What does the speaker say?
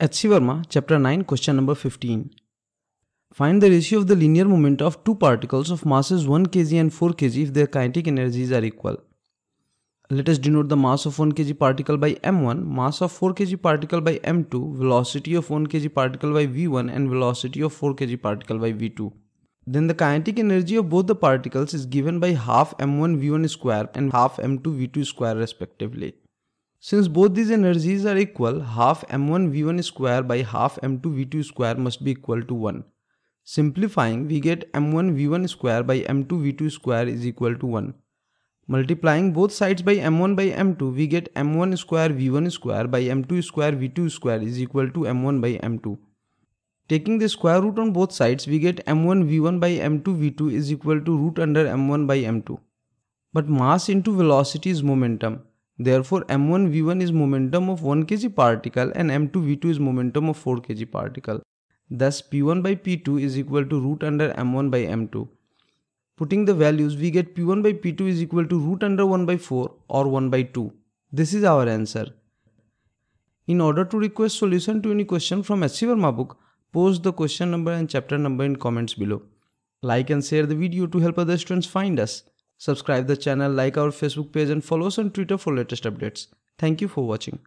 H.C. Verma, Chapter 9, Question number 15. Find the ratio of the linear moment of two particles of masses 1 kg and 4 kg if their kinetic energies are equal. Let us denote the mass of 1 kg particle by m1, mass of 4 kg particle by m2, velocity of 1 kg particle by v1 and velocity of 4 kg particle by v2. Then the kinetic energy of both the particles is given by half m1 v1 square and half m2 v2 square respectively. Since both these energies are equal, half m1 v1 square by half m2 v2 square must be equal to 1. Simplifying, we get m1 v1 square by m2 v2 square is equal to 1. Multiplying both sides by m1 by m2, we get m1 square v1 square by m2 square v2 square is equal to m1 by m2. Taking the square root on both sides, we get m1 v1 by m2 v2 is equal to root under m1 by m2. But mass into velocity is momentum. Therefore, m1 v1 is momentum of 1 kg particle and m2 v2 is momentum of 4 kg particle. Thus, p1 by p2 is equal to root under m1 by m2. Putting the values, we get p1 by p2 is equal to root under 1 by 4 or 1 by 2. This is our answer. In order to request solution to any question from SC Verma book, post the question number and chapter number in comments below. Like and share the video to help other students find us. Subscribe the channel, like our Facebook page and follow us on Twitter for latest updates. Thank you for watching.